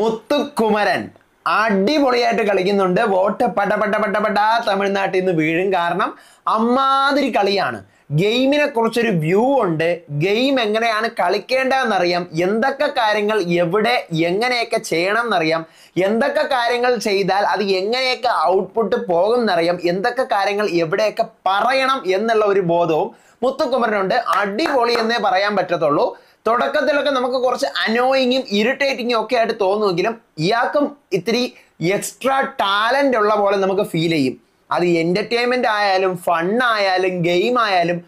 മുത്തുകുമരൻ അടിപൊളിയായിട്ട് കളിക്കുന്നുണ്ട് വോട്ട് പട പട പട പട തമിഴ്നാട്ടിൽ നിന്ന് വീഴും കാരണം അമ്മാതിരി കളിയാണ് ഗെയിമിനെ കുറിച്ചൊരു വ്യൂ ഉണ്ട് ഗെയിം എങ്ങനെയാണ് കളിക്കേണ്ടതെന്നറിയാം എന്തൊക്കെ കാര്യങ്ങൾ എവിടെ എങ്ങനെയൊക്കെ ചെയ്യണം എന്നറിയാം എന്തൊക്കെ കാര്യങ്ങൾ ചെയ്താൽ അത് എങ്ങനെയൊക്കെ ഔട്ട്പുട്ട് പോകും എന്നറിയാം എന്തൊക്കെ കാര്യങ്ങൾ എവിടെയൊക്കെ പറയണം എന്നുള്ള ഒരു ബോധവും മുത്തുകുമരനുണ്ട് അടിപൊളി എന്നേ പറയാൻ പറ്റത്തുള്ളൂ തുടക്കത്തിലൊക്കെ നമുക്ക് കുറച്ച് അനോയിങ്ങും ഇറിറ്റേറ്റിങ്ങും ഒക്കെ ആയിട്ട് തോന്നുമെങ്കിലും ഇയാൾക്കും ഇത്തിരി എക്സ്ട്രാ ടാലൻ്റ് ഉള്ള പോലെ നമുക്ക് ഫീൽ ചെയ്യും അത് എൻ്റർടൈൻമെൻ്റ് ആയാലും ഫണ്ണായാലും ഗെയിം ആയാലും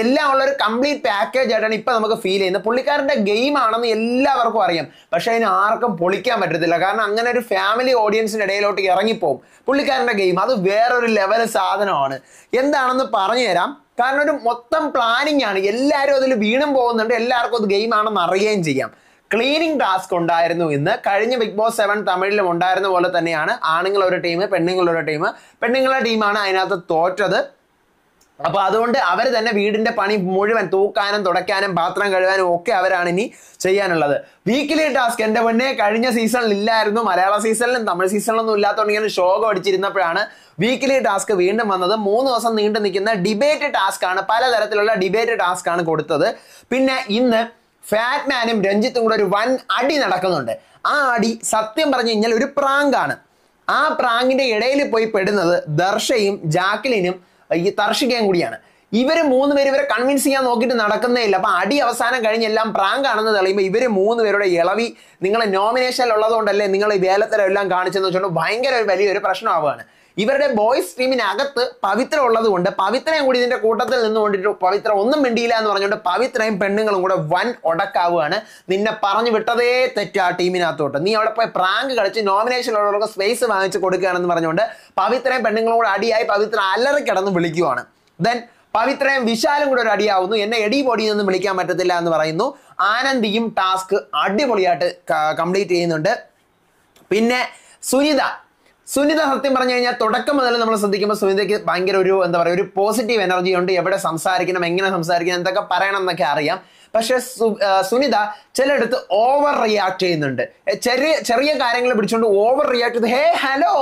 എല്ലാം ഉള്ള ഒരു കംപ്ലീറ്റ് പാക്കേജ് ആയിട്ടാണ് ഇപ്പം നമുക്ക് ഫീൽ ചെയ്യുന്നത് പുള്ളിക്കാരൻ്റെ ഗെയിം ആണെന്ന് എല്ലാവർക്കും അറിയാം പക്ഷേ അതിന് ആർക്കും പൊളിക്കാൻ പറ്റത്തില്ല കാരണം അങ്ങനെ ഒരു ഫാമിലി ഓഡിയൻസിൻ്റെ ഇടയിലോട്ട് ഇറങ്ങിപ്പോകും പുള്ളിക്കാരൻ്റെ ഗെയിം അത് വേറൊരു ലെവൽ സാധനമാണ് എന്താണെന്ന് പറഞ്ഞുതരാം കാരണം ഒരു മൊത്തം പ്ലാനിങ് ആണ് എല്ലാവരും അതിൽ വീണും പോകുന്നുണ്ട് എല്ലാവർക്കും അത് ഗെയിം ആണെന്ന് അറിയുകയും ചെയ്യാം ക്ലീനിങ് ടാസ്ക് ഉണ്ടായിരുന്നു ഇന്ന് കഴിഞ്ഞ ബിഗ് ബോസ് സെവൻ തമിഴിലും ഉണ്ടായിരുന്ന പോലെ തന്നെയാണ് ആണുങ്ങളൊരു ടീം പെണ്ണുങ്ങളൊരു ടീം പെണ്ണുങ്ങളുടെ ടീമാണ് അതിനകത്ത് തോറ്റത് അപ്പൊ അതുകൊണ്ട് അവർ തന്നെ വീടിന്റെ പണി മുഴുവൻ തൂക്കാനും തുടയ്ക്കാനും പാത്രം കഴുകാനും ഒക്കെ അവരാണ് ഇനി ചെയ്യാനുള്ളത് വീക്കിലി ടാസ്ക് എന്റെ മുന്നേ കഴിഞ്ഞ സീസണിൽ ഇല്ലായിരുന്നു മലയാള സീസണിലും തമിഴ് സീസണിലൊന്നും ഇല്ലാത്തതുകൊണ്ട് ഇങ്ങനെ ശോകം അടിച്ചിരുന്നപ്പോഴാണ് വീക്കിലി ടാസ്ക് വീണ്ടും വന്നത് മൂന്ന് ദിവസം നീണ്ടു നിൽക്കുന്ന ഡിബേറ്റ് ടാസ്ക് ആണ് പലതരത്തിലുള്ള ഡിബേറ്റ് ടാസ്ക് ആണ് കൊടുത്തത് പിന്നെ ഇന്ന് ഫാറ്റ്മാനും രഞ്ജിത്തും കൂടെ ഒരു വൻ അടി നടക്കുന്നുണ്ട് ആ അടി സത്യം പറഞ്ഞു കഴിഞ്ഞാൽ ഒരു പ്രാങ്കാണ് ആ പ്രാങ്കിന്റെ ഇടയിൽ പോയി പെടുന്നത് ദർശയും ജാക്കിലിനും ഈ തർഷികയും കൂടിയാണ് ഇവർ മൂന്ന് പേര് ഇവരെ കൺവിൻസ് ചെയ്യാൻ നോക്കിയിട്ട് നടക്കുന്നേ ഇല്ല അപ്പം അടി അവസാനം കഴിഞ്ഞ് എല്ലാം പ്രാങ്ക് ആണെന്ന് തെളിയുമ്പോൾ ഇവർ മൂന്ന് പേരുടെ ഇളവി നിങ്ങളെ നോമിനേഷനിൽ ഉള്ളതുകൊണ്ടല്ലേ നിങ്ങൾ വേലത്തരം എല്ലാം കാണിച്ചെന്ന് വെച്ചുകൊണ്ട് ഭയങ്കര ഒരു വലിയൊരു പ്രശ്നമാവുകയാണ് ഇവരുടെ ബോയ്സ് ടീമിനകത്ത് പവിത്ര ഉള്ളത് കൊണ്ട് പവിത്രയും കൂടി ഇതിന്റെ കൂട്ടത്തിൽ കൊണ്ടിട്ട് പവിത്ര ഒന്നും മിണ്ടിയില്ല എന്ന് പറഞ്ഞുകൊണ്ട് പവിത്രയും പെണ്ണുങ്ങളും കൂടെ വൻ ഉടക്കാവുകയാണ് നിന്നെ പറഞ്ഞു വിട്ടതേ തെറ്റ് ആ ടീമിനകത്തോട്ട് നീ അവിടെ പോയി പ്രാങ്ക് കളിച്ച് നോമിനേഷനിലുള്ളവർക്ക് സ്പേസ് വാങ്ങിച്ച് കൊടുക്കുകയാണെന്ന് പറഞ്ഞുകൊണ്ട് പവിത്രയും പെണ്ണുങ്ങളും കൂടെ അടിയായി പവിത്ര അലറി കിടന്ന് വിളിക്കുവാണ് ദെൻ പവിത്രയും വിശാലും കൂടെ ഒരു അടിയാവുന്നു എന്നെ എടി പൊടി ഒന്നും വിളിക്കാൻ പറ്റത്തില്ല എന്ന് പറയുന്നു ആനന്ദിയും ടാസ്ക് അടിപൊളിയായിട്ട് കംപ്ലീറ്റ് ചെയ്യുന്നുണ്ട് പിന്നെ സുനിത സുനിത സത്യം പറഞ്ഞു കഴിഞ്ഞാൽ തുടക്കം മുതൽ നമ്മൾ ശ്രദ്ധിക്കുമ്പോൾ സുനിതയ്ക്ക് ഭയങ്കര ഒരു എന്താ പറയുക ഒരു പോസിറ്റീവ് എനർജി ഉണ്ട് എവിടെ സംസാരിക്കണം എങ്ങനെ സംസാരിക്കണം എന്തൊക്കെ പറയണം എന്നൊക്കെ അറിയാം പക്ഷെ സുനിത ചിലയിടത്ത് ഓവർ റിയാക്ട് ചെയ്യുന്നുണ്ട് ചെറിയ ചെറിയ കാര്യങ്ങൾ പിടിച്ചുകൊണ്ട് ഓവർ റിയാക്ട് ചെയ്ത് ഹേ ഹലോ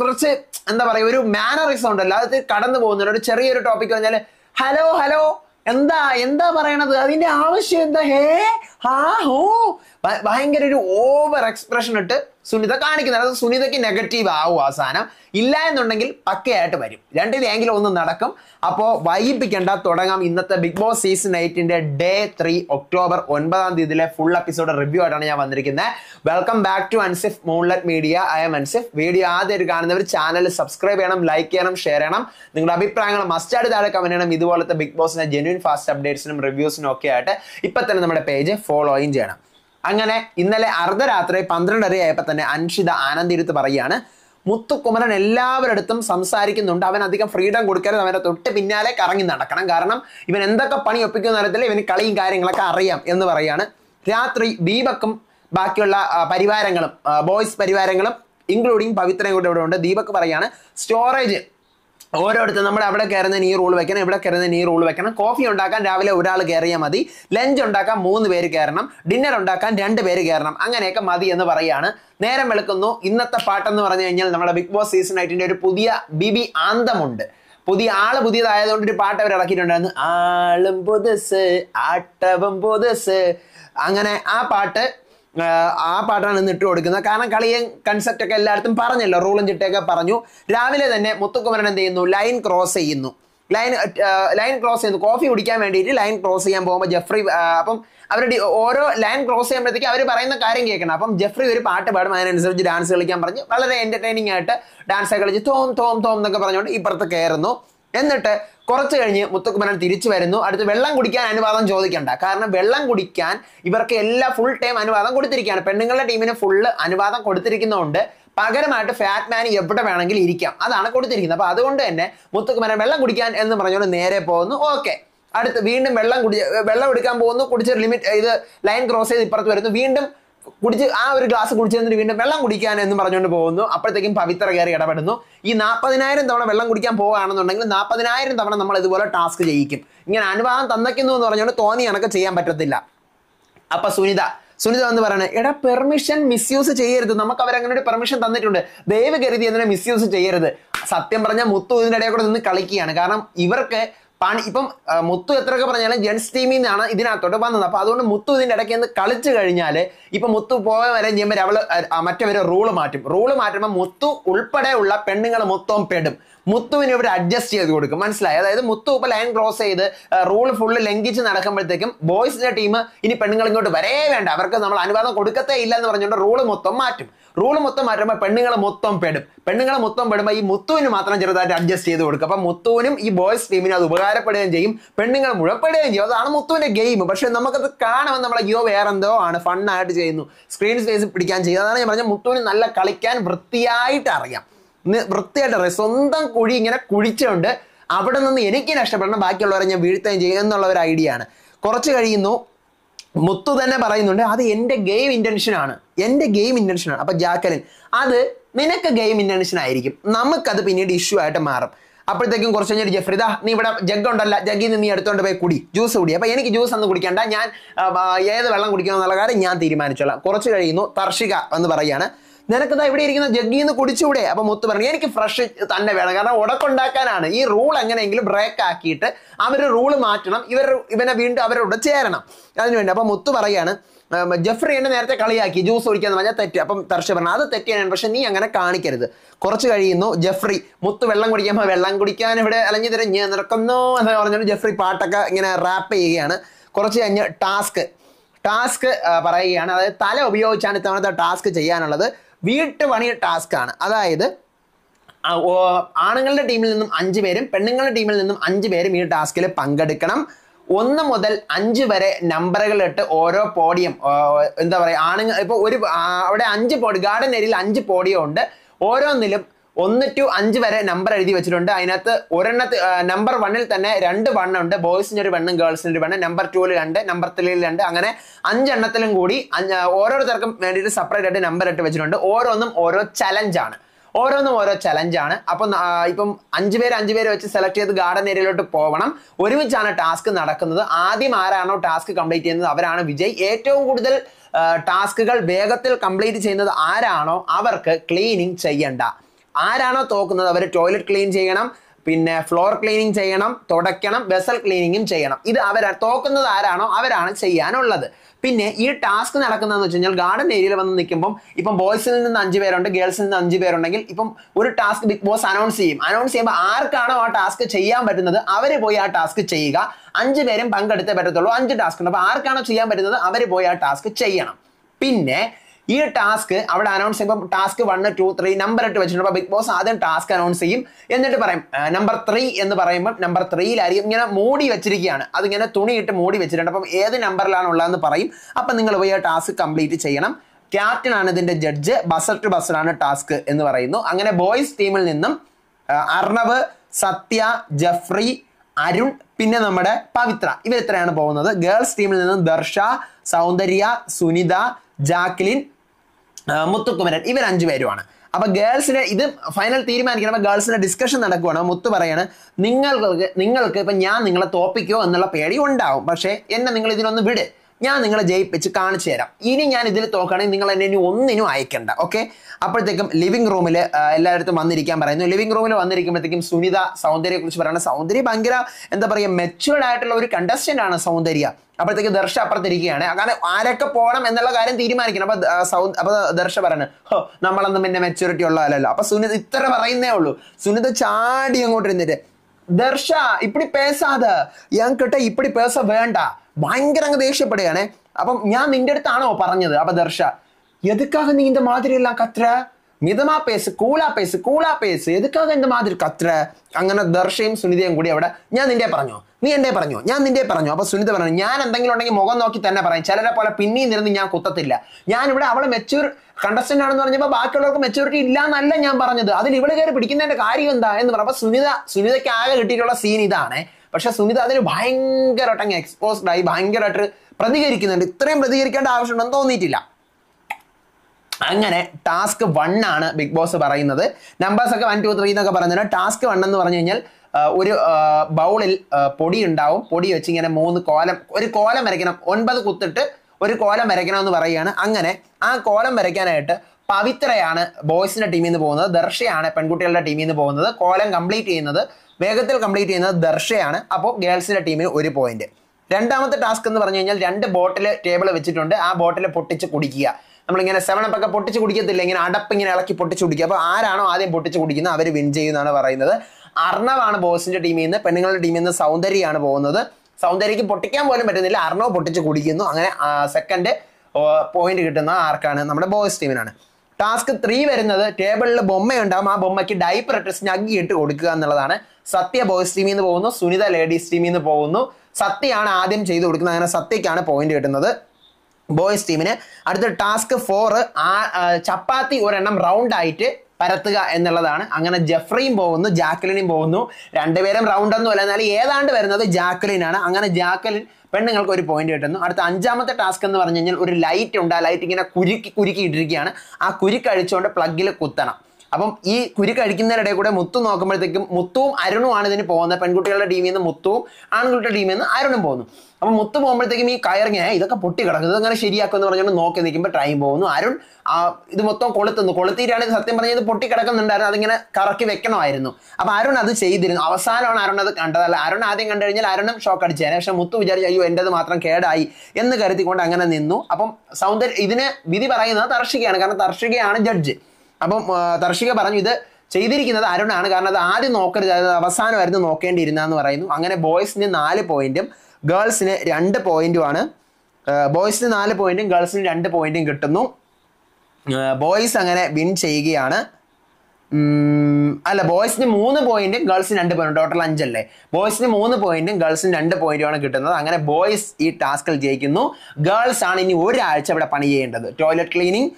കുറച്ച് എന്താ പറയുക ഒരു മാനറിസം ഉണ്ടല്ലോ അത് കടന്നു പോകുന്നുണ്ട് ഒരു ചെറിയൊരു ടോപ്പിക് പറഞ്ഞാൽ ഹലോ ഹലോ എന്താ എന്താ പറയണത് അതിന്റെ ആവശ്യം എന്താ ഹേ ഹാ ഹോ ഭയങ്കര ഒരു ഓവർ എക്സ്പ്രഷൻ ഇട്ട് സുനിത കാണിക്കുന്നത് അത് സുനിതയ്ക്ക് നെഗറ്റീവ് ആവും അവസാനം ഇല്ല എന്നുണ്ടെങ്കിൽ പക്കയായിട്ട് വരും രണ്ടിലെങ്കിലും ഒന്ന് നടക്കും അപ്പോൾ വൈകിപ്പിക്കേണ്ട തുടങ്ങാം ഇന്നത്തെ ബിഗ് ബോസ് സീസൺ എയ്റ്റിന്റെ ഡേ ത്രീ ഒക്ടോബർ ഒൻപതാം തീയതിയിലെ ഫുൾ എപ്പിസോഡ് റിവ്യൂ ആയിട്ടാണ് ഞാൻ വന്നിരിക്കുന്നത് welcome back to Ansif moonlet media I am Ansif video ആദ്യമായിട്ട് കാണുന്നവർ ചാനൽ സബ്സ്ക്രൈബ് ചെയ്യണം ലൈക്ക് ചെയ്യണം ഷെയർ ചെയ്യണം നിങ്ങളുടെ അഭിപ്രായങ്ങൾ മസ്റ്റായിട്ട് താഴെ കമൻറ്റ് ചെയ്യണം ഇതുപോലത്തെ ബിഗ് ബോസിന്റെ ജെന്യൂൻ ഫാസ്റ്റ് അപ്ഡേറ്റ്സിനും റിവ്യൂസിനും ഒക്കെ ആയിട്ട് ഇപ്പം തന്നെ നമ്മുടെ പേജ് ഫോളോയും ചെയ്യണം അങ്ങനെ ഇന്നലെ അർദ്ധരാത്രി ആയപ്പോൾ തന്നെ അൻഷിത ആനന്ദിരുത്ത് പറയുകയാണ് മുത്തുക്കുമരൻ എല്ലാവരടുത്തും സംസാരിക്കുന്നുണ്ട് അവൻ അധികം ഫ്രീഡം കൊടുക്കരുത് അവൻ്റെ തൊട്ട് പിന്നാലെ കറങ്ങി നടക്കണം കാരണം ഇവൻ എന്തൊക്കെ പണി ഒപ്പിക്കുന്ന തരത്തിൽ ഇവന് കളിയും കാര്യങ്ങളൊക്കെ അറിയാം എന്ന് പറയുകയാണ് രാത്രി ദീപക്കും ബാക്കിയുള്ള പരിവാരങ്ങളും ബോയ്സ് പരിവാരങ്ങളും ഇൻക്ലൂഡിങ് പവിത്രയും കൂടെ ഇവിടെ ഉണ്ട് ദീപക് പറയാണ് സ്റ്റോറേജ് ഓരോരുത്തർ നമ്മൾ അവിടെ കയറുന്ന നീ റൂൾ വെക്കണം ഇവിടെ കയറുന്ന നീ റൂൾ വെക്കണം കോഫി ഉണ്ടാക്കാൻ രാവിലെ ഒരാൾ കയറിയാൽ മതി ലഞ്ച് ഉണ്ടാക്കാൻ മൂന്ന് പേര് കയറണം ഡിന്നർ ഉണ്ടാക്കാൻ രണ്ട് പേര് കയറണം അങ്ങനെയൊക്കെ മതി എന്ന് പറയാണ് നേരം വെളുക്കുന്നു ഇന്നത്തെ പാട്ടെന്ന് പറഞ്ഞു കഴിഞ്ഞാൽ നമ്മുടെ ബിഗ് ബോസ് സീസൺ ആയിട്ടിൻ്റെ ഒരു പുതിയ ബിബി ആന്തമുണ്ട് പുതിയ ആള് പുതിയതായതുകൊണ്ട് ഒരു പാട്ട് അവർ ഇറക്കിയിട്ടുണ്ടായിരുന്നു ആളും പുതുസ് ആട്ടവും പുതുസ് അങ്ങനെ ആ പാട്ട് ആ പാട്ടാണ് ഇന്ന് ഇട്ട് കൊടുക്കുന്നത് കാരണം കളിയും കൺസെപ്റ്റ് ഒക്കെ എല്ലായിടത്തും പറഞ്ഞല്ലോ റൂളും ചിട്ടയൊക്കെ പറഞ്ഞു രാവിലെ തന്നെ മുത്തുക്കുമരൻ എന്ത് ചെയ്യുന്നു ലൈൻ ക്രോസ് ചെയ്യുന്നു ലൈൻ ലൈൻ ക്രോസ് ചെയ്യുന്നു കോഫി കുടിക്കാൻ വേണ്ടിയിട്ട് ലൈൻ ക്രോസ് ചെയ്യാൻ പോകുമ്പോൾ ജെഫ്രി അപ്പം അവരുടെ ഓരോ ലൈൻ ക്രോസ് ചെയ്യുമ്പോഴത്തേക്ക് അവർ പറയുന്ന കാര്യം കേൾക്കണം അപ്പം ജെഫ്രി ഒരു പാട്ട് പാടും അതിനനുസരിച്ച് ഡാൻസ് കളിക്കാൻ പറഞ്ഞ് വളരെ എൻ്റർടൈനിങ് ആയിട്ട് ഡാൻസ് കളിച്ച് തോം തോം തോം എന്നൊക്കെ പറഞ്ഞുകൊണ്ട് ഇപ്പുറത്ത് കയറുന്നു എന്നിട്ട് കുറച്ച് കഴിഞ്ഞ് മുത്തക്കുമരൻ തിരിച്ചു വരുന്നു അടുത്ത് വെള്ളം കുടിക്കാൻ അനുവാദം ചോദിക്കണ്ട കാരണം വെള്ളം കുടിക്കാൻ ഇവർക്ക് എല്ലാ ഫുൾ ടൈം അനുവാദം കൊടുത്തിരിക്കുകയാണ് പെണ്ണുങ്ങളുടെ ടീമിന് ഫുള്ള് അനുവാദം കൊടുത്തിരിക്കുന്നതുകൊണ്ട് പകരമായിട്ട് ഫാറ്റ് മാൻ എവിടെ വേണമെങ്കിൽ ഇരിക്കാം അതാണ് കൊടുത്തിരിക്കുന്നത് അപ്പോൾ അതുകൊണ്ട് തന്നെ മുത്തക്കുമരൻ വെള്ളം കുടിക്കാൻ എന്ന് പറഞ്ഞുകൊണ്ട് നേരെ പോകുന്നു ഓക്കെ അടുത്ത് വീണ്ടും വെള്ളം കുടി വെള്ളം എടുക്കാൻ പോകുന്നു കുടിച്ചൊരു ലിമിറ്റ് ഇത് ലൈൻ ക്രോസ് ചെയ്ത് ഇപ്പുറത്ത് വരുന്നു വീണ്ടും കുടിച്ച് ആ ഒരു ഗ്ലാസ് കുടിച്ചു തന്നിട്ട് വീണ്ടും വെള്ളം കുടിക്കാൻ എന്ന് പറഞ്ഞുകൊണ്ട് പോകുന്നു അപ്പോഴത്തേക്കും പവിത്ര കയറി ഇടപെടുന്നു ഈ നാൽപ്പതിനായിരം തവണ വെള്ളം കുടിക്കാൻ പോവുകയാണെന്നുണ്ടെങ്കിൽ നാൽപ്പതിനായിരം തവണ നമ്മൾ ഇതുപോലെ ടാസ്ക് ചെയ്യിക്കും ഇങ്ങനെ അനുവാദം തന്നയ്ക്കുന്നു എന്ന് പറഞ്ഞുകൊണ്ട് തോന്നി എനക്ക് ചെയ്യാൻ പറ്റത്തില്ല അപ്പൊ സുനിത സുനിത എന്ന് പറയുന്നത് എടാ പെർമിഷൻ മിസ്യൂസ് ചെയ്യരുത് നമുക്ക് അവർ അങ്ങനെ ഒരു പെർമിഷൻ തന്നിട്ടുണ്ട് ദയവ് കരുതി അതിനെ മിസ്യൂസ് ചെയ്യരുത് സത്യം പറഞ്ഞാൽ മുത്തു ഇതിനിടയിൽ കൂടെ നിന്ന് കളിക്കുകയാണ് കാരണം ഇവർക്ക് പണി ഇപ്പം മുത്തു എത്രയൊക്കെ പറഞ്ഞാലും ജെൻസ് ടീമിൽ നിന്നാണ് ഇതിനകത്തോട്ട് വന്നത് അപ്പോൾ അതുകൊണ്ട് മുത്തു ഇതിന്റെ ഇടയ്ക്ക് നിന്ന് കളിച്ചു കഴിഞ്ഞാല് ഇപ്പൊ മുത്തു പോയ വരെ ചെയ്യുമ്പോൾ അവൾ മറ്റവരെ റൂള് മാറ്റും റൂള് മാറ്റുമ്പോൾ മുത്തു ഉൾപ്പെടെയുള്ള പെണ്ണുങ്ങൾ മൊത്തം പെടും മുത്തുവിന് ഇവിടെ അഡ്ജസ്റ്റ് ചെയ്ത് കൊടുക്കും മനസ്സിലായി അതായത് മുത്തു ഇപ്പൊ ലൈൻ ക്രോസ് ചെയ്ത് റൂൾ ഫുള്ള് ലംഘിച്ച് നടക്കുമ്പോഴത്തേക്കും ബോയ്സിന്റെ ടീം ഇനി പെണ്ണുങ്ങൾ ഇങ്ങോട്ട് വരേ വേണ്ട അവർക്ക് നമ്മൾ അനുവാദം കൊടുക്കത്തേ ഇല്ല എന്ന് പറഞ്ഞുകൊണ്ട് റൂൾ മൊത്തം മാറ്റും റൂൾ മൊത്തം മാറ്റുമ്പോൾ പെണ്ണുങ്ങൾ മൊത്തം പെടും പെണ്ണുങ്ങൾ മൊത്തം പെടുമ്പോൾ ഈ മുത്തുവിന് മാത്രം ചെറുതായിട്ട് അഡ്ജസ്റ്റ് ചെയ്ത് കൊടുക്കും അപ്പൊ മുത്തുവിനും ഈ ബോയ്സ് ടീമിന് അത് ഉപകാരപ്പെടുകയും ചെയ്യും പെണ്ണുങ്ങൾ മുഴപ്പെടുകയും ചെയ്യും അതാണ് മുത്തുവിന്റെ ഗെയിം പക്ഷെ നമുക്കത് കാണുമ്പോൾ നമ്മൾ വേറെ വേറെന്തോ ആണ് ഫണ്ണായിട്ട് ചെയ്യുന്നു സ്ക്രീൻ സ്പേസ് പിടിക്കാൻ ചെയ്യും അതാണ് ഞാൻ പറഞ്ഞത് മുത്തുവിന് നല്ല കളിക്കാൻ വൃത്തിയായിട്ട് അറിയാം വൃത്തിയായിട്ട് സ്വന്തം കുഴി ഇങ്ങനെ കുഴിച്ചുകൊണ്ട് അവിടെ നിന്ന് എനിക്ക് നഷ്ടപ്പെടണം ബാക്കിയുള്ളവരെ ഞാൻ വീഴ്ത്തുകയും ചെയ്യും എന്നുള്ള ഒരു ഐഡിയ ആണ് കുറച്ച് കഴിയുന്നു മുത്തു തന്നെ പറയുന്നുണ്ട് അത് എൻ്റെ ഗെയിം ആണ് എൻ്റെ ഗെയിം ആണ് അപ്പം ജാക്കലിൻ അത് നിനക്ക് ഗെയിം ഇൻറ്റൻഷൻ ആയിരിക്കും നമുക്കത് പിന്നീട് ഇഷ്യൂ ആയിട്ട് മാറും അപ്പോഴത്തേക്കും കുറച്ച് കഴിഞ്ഞിട്ട് ജഫ്രിത നീ ഇവിടെ ജഗ് ഉണ്ടല്ല ജഗ്ഗിൽ നിന്ന് നീ എടുത്തോണ്ട് പോയി കുടി ജ്യൂസ് കുടി അപ്പോൾ എനിക്ക് ജ്യൂസ് ഒന്നും കുടിക്കണ്ട ഞാൻ ഏത് വെള്ളം കുടിക്കണം എന്നുള്ള കാര്യം ഞാൻ തീരുമാനിച്ചോളാം കുറച്ച് കഴിയുന്നു തർഷിക എന്ന് പറയുകയാണ് നിനക്കിതാ ഇവിടെ ഇരിക്കുന്ന ജഗ്ഗിന്ന് കുടിച്ചൂടെ അപ്പൊ മുത്ത് പറഞ്ഞു എനിക്ക് ഫ്രഷ് തന്നെ വേണം കാരണം ഉടക്കുണ്ടാക്കാനാണ് ഈ റൂൾ എങ്ങനെയെങ്കിലും ബ്രേക്ക് ആക്കിയിട്ട് അവർ റൂൾ മാറ്റണം ഇവർ ഇവനെ വീണ്ടും അവരോട് ചേരണം അതിനുവേണ്ടി അപ്പൊ മുത്ത് പറയാണ് ജഫ്രി എന്നെ നേരത്തെ കളിയാക്കി ജ്യൂസ് ഒഴിക്കാന്ന് പറഞ്ഞാൽ തെറ്റ് അപ്പം തർഷ പറഞ്ഞു അത് തെറ്റിയാണ് പക്ഷെ നീ അങ്ങനെ കാണിക്കരുത് കുറച്ച് കഴിയുന്നു ജഫ്രി മുത്ത് വെള്ളം കുടിക്കുമ്പോൾ വെള്ളം കുടിക്കാൻ ഇവിടെ അലഞ്ഞു ഞാൻ നിറക്കുന്നു എന്ന് പറഞ്ഞുകൊണ്ട് ജഫ്രി പാട്ടൊക്കെ ഇങ്ങനെ റാപ്പ് ചെയ്യുകയാണ് കുറച്ച് കഴിഞ്ഞ് ടാസ്ക് ടാസ്ക് പറയുകയാണ് അതായത് തല ഉപയോഗിച്ചാണ് ഇത്തവണത്തെ ടാസ്ക് ചെയ്യാനുള്ളത് വീട്ടുപണി ടാസ്ക്കാണ് അതായത് ആണുങ്ങളുടെ ടീമിൽ നിന്നും അഞ്ച് പേരും പെണ്ണുങ്ങളുടെ ടീമിൽ നിന്നും അഞ്ച് പേരും ഈ ടാസ്കിൽ പങ്കെടുക്കണം ഒന്ന് മുതൽ അഞ്ച് വരെ നമ്പറുകളിട്ട് ഓരോ പോഡിയം എന്താ പറയുക ആണുങ്ങൾ ഇപ്പോൾ ഒരു അവിടെ അഞ്ച് പോഡി ഗാർഡൻ ഏരിയയിൽ അഞ്ച് പോഡിയം ഉണ്ട് ഓരോന്നിലും ഒന്ന് ടു അഞ്ച് വരെ നമ്പർ എഴുതി വെച്ചിട്ടുണ്ട് അതിനകത്ത് ഒരെണ്ണത്തിൽ നമ്പർ വണ്ണിൽ തന്നെ രണ്ട് വണ്ണുണ്ട് ബോയ്സിന് ഒരു പെണ്ണും ഗേൾസിന് ഒരു പെണ്ണ് നമ്പർ ടുവിൽ രണ്ട് നമ്പർ ത്രീയിൽ രണ്ട് അങ്ങനെ അഞ്ചെണ്ണത്തിലും കൂടി ഓരോരുത്തർക്കും വേണ്ടിയിട്ട് സെപ്പറേറ്റ് ആയിട്ട് നമ്പർ ഇട്ട് വെച്ചിട്ടുണ്ട് ഓരോന്നും ഓരോ ചലഞ്ചാണ് ഓരോന്നും ഓരോ ചലഞ്ചാണ് അപ്പൊ ഇപ്പം അഞ്ച് പേര് അഞ്ച് പേര് വെച്ച് സെലക്ട് ചെയ്ത് ഗാർഡൻ ഏരിയയിലോട്ട് പോകണം ഒരുമിച്ചാണ് ടാസ്ക് നടക്കുന്നത് ആദ്യം ആരാണോ ടാസ്ക് കംപ്ലീറ്റ് ചെയ്യുന്നത് അവരാണ് വിജയ് ഏറ്റവും കൂടുതൽ ടാസ്കുകൾ വേഗത്തിൽ കംപ്ലീറ്റ് ചെയ്യുന്നത് ആരാണോ അവർക്ക് ക്ലീനിങ് ചെയ്യണ്ട ആരാണോ തോക്കുന്നത് അവർ ടോയ്ലറ്റ് ക്ലീൻ ചെയ്യണം പിന്നെ ഫ്ലോർ ക്ലീനിങ് ചെയ്യണം തുടയ്ക്കണം വെസൽ ക്ലീനിങ്ങും ചെയ്യണം ഇത് അവരാ തോക്കുന്നത് ആരാണോ അവരാണ് ചെയ്യാനുള്ളത് പിന്നെ ഈ ടാസ്ക് നടക്കുന്നതെന്ന് വെച്ച് കഴിഞ്ഞാൽ ഗാർഡൻ ഏരിയയിൽ വന്ന് നിൽക്കുമ്പോൾ ഇപ്പം ബോയ്സിൽ നിന്ന് അഞ്ച് പേരുണ്ട് ഗേൾസിൽ നിന്ന് അഞ്ച് പേരുണ്ടെങ്കിൽ ഇപ്പം ഒരു ടാസ്ക് ബിഗ് ബോസ് അനൗൺസ് ചെയ്യും അനൗൺസ് ചെയ്യുമ്പോൾ ആർക്കാണോ ആ ടാസ്ക് ചെയ്യാൻ പറ്റുന്നത് അവർ പോയി ആ ടാസ്ക് ചെയ്യുക അഞ്ച് പേരും പങ്കെടുത്തേ പറ്റത്തുള്ളൂ അഞ്ച് ടാസ്ക് ഉണ്ട് അപ്പോൾ ആർക്കാണോ ചെയ്യാൻ പറ്റുന്നത് അവർ പോയി ആ ടാസ്ക് ചെയ്യണം പിന്നെ ഈ ടാസ്ക് അവിടെ അനൗൺസ് ചെയ്യുമ്പോൾ task one two three number ഇട്ട് വെച്ചിട്ടുണ്ട് ബിഗ് ബോസ് ആദ്യം ടാസ്ക് അനൗൺസ് ചെയ്യും എന്നിട്ട് പറയും നമ്പർ ത്രീ എന്ന് പറയുമ്പോൾ നമ്പർ ത്രീയിലായിരിക്കും ഇങ്ങനെ മൂടി വെച്ചിരിക്കുകയാണ് അതിങ്ങനെ തുണിയിട്ട് മൂടി വെച്ചിട്ടുണ്ട് അപ്പം ഏത് നമ്പറിലാണ് ഉള്ളതെന്ന് പറയും അപ്പം നിങ്ങൾ പോയി ആ ടാസ്ക് കംപ്ലീറ്റ് ചെയ്യണം ക്യാപ്റ്റൻ ആണ് ഇതിൻ്റെ ജഡ്ജ് ബസർ ടു ബസറാണ് ടാസ്ക് എന്ന് പറയുന്നു അങ്ങനെ ബോയ്സ് ടീമിൽ നിന്നും അർണവ് സത്യ ജഫ്രി അരുൺ പിന്നെ നമ്മുടെ പവിത്ര ഇവരെത്രയാണ് പോകുന്നത് ഗേൾസ് ടീമിൽ നിന്നും ദർശ സൗന്ദര്യ സുനിത ജാക്ലിൻ മുത്തുക്കുമരൻ ഇവർ അഞ്ചു പേരുമാണ് അപ്പൊ ഗേൾസിനെ ഇത് ഫൈനൽ തീരുമാനിക്കണം അപ്പൊ ഗേൾസിന്റെ ഡിസ്കഷൻ നടക്കുവാണ് മുത്തു പറയാണ് നിങ്ങൾക്ക് നിങ്ങൾക്ക് ഇപ്പൊ ഞാൻ നിങ്ങളെ തോപ്പിക്കോ എന്നുള്ള പേടി ഉണ്ടാവും പക്ഷേ എന്നെ നിങ്ങൾ ഇതിനൊന്ന് വിട് ഞാൻ നിങ്ങളെ ജയിപ്പിച്ച് കാണിച്ചു തരാം ഇനി ഞാൻ ഇതിൽ തോക്കുകയാണെങ്കിൽ നിങ്ങൾ എന്നെ ഇനി ഒന്നിനും അയക്കണ്ട ഓക്കെ അപ്പോഴത്തേക്കും ലിവിംഗ് റൂമിൽ എല്ലായിടത്തും വന്നിരിക്കാൻ പറയുന്നു ലിവിംഗ് റൂമിൽ വന്നിരിക്കുമ്പോഴത്തേക്കും സുനിത സൗന്ദര്യയെ കുറിച്ച് പറയുന്നത് സൗന്ദര്യ ഭയങ്കര എന്താ പറയുക മെച്ചുവേർഡ് ആയിട്ടുള്ള ഒരു കണ്ടസ്റ്റന്റ് ആണ് സൗന്ദര്യ അപ്പോഴത്തേക്ക് ദർശ അപ്പുറത്തിരിക്കുകയാണ് കാരണം ആരൊക്കെ പോകണം എന്നുള്ള കാര്യം തീരുമാനിക്കണം അപ്പൊ സൗ അപ്പൊ ദർശ പറയണ ഹോ നമ്മളൊന്നും പിന്നെ മെച്ചൂരിറ്റി ഉള്ള അല്ലല്ലോ അപ്പൊ സുനിത ഇത്ര പറയുന്നേ ഉള്ളൂ സുനിത ചാടി അങ്ങോട്ട് ഇരുന്നിട്ട് ദർശ ഇപ്പടി പേസാത് ഞങ്ങൾക്കിട്ട് ഇപ്പടി പേസ വേണ്ട ഭയങ്കര അങ്ങ് ദേഷ്യപ്പെടുകയാണേ അപ്പം ഞാൻ നിന്റെ അടുത്താണോ പറഞ്ഞത് അപ്പൊ ദർശ എതുക്കാക നീ ഇന്റെ മാതിരി എല്ലാം കത്ര മിതമാ പേസ് കൂളാ പേസ് കൂളാ പേസ് എതുക്കാക എന്റെ മാതിരി കത്ര അങ്ങനെ ദർശയും സുനിതയും കൂടി അവിടെ ഞാൻ നിന്റെ പറഞ്ഞോ നീ എന്റെ പറഞ്ഞു ഞാൻ നിന്റെ പറഞ്ഞു അപ്പൊ സുനിത പറഞ്ഞു ഞാൻ എന്തെങ്കിലും ഉണ്ടെങ്കിൽ മുഖം നോക്കി തന്നെ പറയും ചിലരെ പോലെ പിന്നെയും നിരന്ന് ഞാൻ കുത്തത്തില്ല ഞാൻ ഇവിടെ അവളെ മെച്ചൂർ കണ്ടസ്റ്റന്റ് ആണെന്ന് പറഞ്ഞപ്പോൾ ബാക്കിയുള്ളവർക്ക് മെച്ചൂരിറ്റി ഇല്ല എന്നല്ല ഞാൻ പറഞ്ഞത് അതിൽ ഇവിടെ കയറി പിടിക്കുന്നതിന്റെ കാര്യം എന്താ എന്ന് പറഞ്ഞു അപ്പൊ സുനിത സുനിതയ്ക്ക് ആകെ കിട്ടിയിട്ടുള്ള സീൻ ഇതാണ് പക്ഷെ സുനിത അതിന് ഭയങ്കരമായിട്ട് അങ്ങ് എക്സ്പോസ്ഡ് ആയി ഭയങ്കരമായിട്ട് പ്രതികരിക്കുന്നുണ്ട് ഇത്രയും പ്രതികരിക്കേണ്ട ആവശ്യമുണ്ടെന്ന് തോന്നിയിട്ടില്ല അങ്ങനെ ടാസ്ക് വൺ ആണ് ബിഗ് ബോസ് പറയുന്നത് നമ്പേഴ്സ് ഒക്കെ വൺ ടു ത്രീ എന്നൊക്കെ പറഞ്ഞാൽ ടാസ്ക് വൺ എന്ന് പറഞ്ഞു കഴിഞ്ഞാൽ ഒരു ബൗളിൽ പൊടി ഉണ്ടാവും പൊടി വെച്ച് ഇങ്ങനെ മൂന്ന് കോലം ഒരു കോലം വരയ്ക്കണം ഒൻപത് കുത്തിട്ട് ഒരു കോലം വരയ്ക്കണം എന്ന് പറയുകയാണ് അങ്ങനെ ആ കോലം വരയ്ക്കാനായിട്ട് പവിത്രയാണ് ബോയ്സിന്റെ ടീമിൽ നിന്ന് പോകുന്നത് ദർശയാണ് പെൺകുട്ടികളുടെ ടീമിൽ നിന്ന് പോകുന്നത് കോലം കംപ്ലീറ്റ് ചെയ്യുന്നത് വേഗത്തിൽ കംപ്ലീറ്റ് ചെയ്യുന്നത് ദർശയാണ് അപ്പോൾ ഗേൾസിന്റെ ടീമിന് ഒരു പോയിന്റ് രണ്ടാമത്തെ ടാസ്ക് എന്ന് പറഞ്ഞു കഴിഞ്ഞാൽ രണ്ട് ബോട്ടിൽ ടേബിൾ വെച്ചിട്ടുണ്ട് ആ ബോട്ടിൽ പൊട്ടിച്ച് കുടിക്കുക നമ്മളിങ്ങനെ സെവനപ്പ് ഒക്കെ പൊട്ടിച്ച് കുടിക്കത്തില്ല ഇങ്ങനെ അടപ്പ് ഇങ്ങനെ ഇളക്കി പൊട്ടിച്ച് കുടിക്കുക അപ്പോൾ ആരാണോ ആദ്യം പൊട്ടിച്ച് കുടിക്കുന്നത് അവർ വിൻ ചെയ്യുന്നതാണ് പറയുന്നത് അർണവാണ് ബോസിന്റെ ടീമിൽ നിന്ന് പെണ്ണുങ്ങളുടെ ടീമിൽ നിന്ന് സൗന്ദര്യയാണ് പോകുന്നത് സൗന്ദര്യക്ക് പൊട്ടിക്കാൻ പോലും പറ്റുന്നില്ല അർണവ് പൊട്ടിച്ച് കുടിക്കുന്നു അങ്ങനെ സെക്കൻഡ് പോയിന്റ് കിട്ടുന്ന ആർക്കാണ് നമ്മുടെ ബോയ്സ് ടീമിനാണ് ടാസ്ക് ത്രീ വരുന്നത് ടേബിളിൽ ബൊമ്മയുണ്ടാകും ആ ബൊമ്മയ്ക്ക് ഡൈപ്പർ ഇട്ട് സ്നഗ് ഇട്ട് കൊടുക്കുക എന്നുള്ളതാണ് സത്യ ബോയ്സ് ടീമിൽ നിന്ന് പോകുന്നു സുനിത ലേഡീസ് ടീമിൽ നിന്ന് പോകുന്നു സത്യയാണ് ആദ്യം ചെയ്തു കൊടുക്കുന്നത് അങ്ങനെ സത്യക്കാണ് പോയിന്റ് കിട്ടുന്നത് ബോയ്സ് ടീമിന് അടുത്ത ടാസ്ക് ഫോർ ചപ്പാത്തി ഒരെണ്ണം റൗണ്ട് ആയിട്ട് പരത്തുക എന്നുള്ളതാണ് അങ്ങനെ ജഫ്രിയും പോകുന്നു ജാക്കലിനും പോകുന്നു രണ്ടുപേരും റൗണ്ട് ഒന്നും അല്ല എന്നാൽ ഏതാണ്ട് വരുന്നത് ജാക്കലിനാണ് അങ്ങനെ ജാക്കലിൻ പെണ്ണുങ്ങൾക്ക് ഒരു പോയിന്റ് കിട്ടുന്നു അടുത്ത അഞ്ചാമത്തെ ടാസ്ക് എന്ന് പറഞ്ഞു കഴിഞ്ഞാൽ ഒരു ലൈറ്റ് ഉണ്ട് ആ ലൈറ്റ് ഇങ്ങനെ കുരുക്കി കുരുക്കി ഇട്ടിരിക്കുകയാണ് ആ കുരുക്കഴിച്ചുകൊണ്ട് പ്ലഗിൽ കുത്തണം അപ്പം ഈ കുരി കഴിക്കുന്നതിനിടെ കൂടെ മുത്തു നോക്കുമ്പോഴത്തേക്കും മുത്തുവും അരുണുമാണ് ഇതിന് പോകുന്നത് പെൺകുട്ടികളുടെ ടീമിൽ നിന്ന് മുത്തുവും ആൺകുട്ടിയുടെ ടീമിൽ നിന്ന് അരുണും പോകുന്നു അപ്പം മുത്ത് പോകുമ്പോഴത്തേക്കും ഈ കയറിങ്ങനെ ഇതൊക്കെ പൊട്ടി കിടക്കുന്നു അങ്ങനെ ശരിയാക്കുമെന്ന് പറഞ്ഞുകൊണ്ട് നോക്കി നിൽക്കുമ്പോൾ ടൈം പോകുന്നു അരുൺ ആ ഇത് മൊത്തം കൊളുത്തുന്നു കൊളുത്തിയിട്ടാണ് ഇത് സത്യം പറഞ്ഞത് പൊട്ടി കിടക്കുന്നുണ്ടായിരുന്നു അതിങ്ങനെ കറക്കി വെക്കണമായിരുന്നു അപ്പം അരുൺ അത് ചെയ്തിരുന്നു അവസാനമാണ് അരുൺ അത് കണ്ടതല്ല അരുൺ ആദ്യം കണ്ടു കഴിഞ്ഞാൽ അരുണും ഷോക്ക് അടിച്ചേനെ പക്ഷെ മുത്ത് വിചാരിച്ചു അയ്യോ എൻ്റെത് മാത്രം കേടായി എന്ന് കരുതിക്കൊണ്ട് അങ്ങനെ നിന്നു അപ്പം സൗന്ദര്യ ഇതിന് വിധി പറയുന്നത് തർഷികയാണ് കാരണം തർഷികയാണ് ജഡ്ജ് അപ്പം ദർശിക പറഞ്ഞു ഇത് ചെയ്തിരിക്കുന്നത് അരുണാണ് കാരണം അത് ആദ്യം നോക്കരുത് അത് അവസാനമായിരുന്നു നോക്കേണ്ടിയിരുന്നതെന്ന് പറയുന്നു അങ്ങനെ ബോയ്സിന് നാല് പോയിന്റും ഗേൾസിന് രണ്ട് പോയിന്റുമാണ് ബോയ്സിന് നാല് പോയിന്റും ഗേൾസിന് രണ്ട് പോയിന്റും കിട്ടുന്നു ബോയ്സ് അങ്ങനെ വിൻ ചെയ്യുകയാണ് അല്ല ബോയ്സിന് മൂന്ന് പോയിന്റും ഗേൾസിന് രണ്ട് പോയിന്റ് ടോട്ടൽ അഞ്ചല്ലേ ബോയ്സിന് മൂന്ന് പോയിന്റും ഗേൾസിന് രണ്ട് പോയിന്റുമാണ് കിട്ടുന്നത് അങ്ങനെ ബോയ്സ് ഈ ടാസ്കിൽ ജയിക്കുന്നു ഗേൾസ് ആണ് ഇനി ഒരാഴ്ച ഇവിടെ പണി ചെയ്യേണ്ടത് toilet cleaning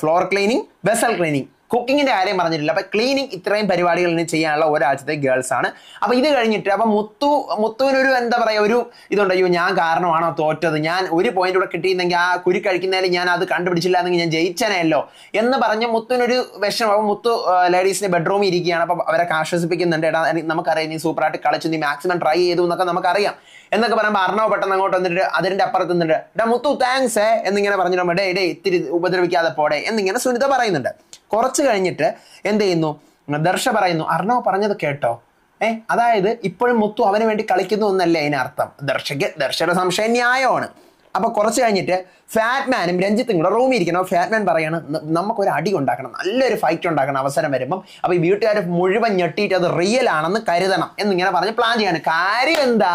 floor cleaning vessel cleaning കുക്കിങ്ങിന്റെ കാര്യം പറഞ്ഞിട്ടില്ല അപ്പൊ ക്ലീനിങ് ഇത്രയും പരിപാടികൾ ഇനി ചെയ്യാനുള്ള ഒരാഴ്ചത്തെ ഗേൾസ് ആണ് അപ്പൊ ഇത് കഴിഞ്ഞിട്ട് അപ്പൊ മുത്തു മുത്തുവിനൊരു എന്താ പറയാ ഒരു ഇതുണ്ട് അയ്യോ ഞാൻ കാരണമാണോ തോറ്റത് ഞാൻ ഒരു പോയിന്റ് കൂടെ കിട്ടിയിരുന്നെങ്കിൽ ആ കുരി കഴിക്കുന്നതിൽ ഞാൻ അത് കണ്ടുപിടിച്ചില്ല എന്നെങ്കിൽ ഞാൻ ജയിച്ചനെയല്ലോ എന്ന് പറഞ്ഞ് മുത്തുവിനൊരു വിഷമം അപ്പൊ മുത്തു ലേഡീസിന്റെ ബെഡ്റൂമിൽ ഇരിക്കുകയാണ് അപ്പൊ അവരെ ആശ്വസിപ്പിക്കുന്നുണ്ട് എടാ നമുക്കറിയാം നീ സൂപ്പറായിട്ട് കളിച്ചു നീ മാക്സിമം ട്രൈ ചെയ്തു എന്നൊക്കെ നമുക്കറിയാം എന്നൊക്കെ പറയുമ്പോൾ അർണവ് പെട്ടെന്ന് അങ്ങോട്ട് വന്നിട്ട് അതിന്റെ അപ്പുറത്ത് നിന്നിട്ട് എടാ മുത്തു താങ്ക്സ് എന്നിങ്ങനെ പറഞ്ഞിട്ട് ഡേ ഡേ ഇത്തിരി ഉപദ്രവിക്കാതെ പോടെ എന്നിങ്ങനെ സുനിത പറയുന്നുണ്ട് കുറച്ച് കഴിഞ്ഞിട്ട് എന്ത് ചെയ്യുന്നു ദർശ പറയുന്നു അർണവ് പറഞ്ഞത് കേട്ടോ ഏ അതായത് ഇപ്പോഴും മുത്തു അവന് വേണ്ടി കളിക്കുന്നു എന്നല്ലേ അതിനർത്ഥം ദർശയ്ക്ക് ദർശയുടെ സംശയം ന്യായമാണ് അപ്പൊ കുറച്ച് കഴിഞ്ഞിട്ട് ഫാറ്റ്മാനും രഞ്ജിത്തും കൂടെ റൂമിൽ ഇരിക്കണം ഫാറ്റ്മാൻ പറയാണ് നമുക്കൊരു അടി ഉണ്ടാക്കണം നല്ലൊരു ഫൈറ്റ് ഉണ്ടാക്കണം അവസരം വരുമ്പം അപ്പോൾ ഈ വീട്ടുകാർ മുഴുവൻ ഞെട്ടിയിട്ട് അത് റിയൽ ആണെന്ന് കരുതണം എന്നിങ്ങനെ പറഞ്ഞ് പ്ലാൻ ചെയ്യാണ് കാര്യം എന്താ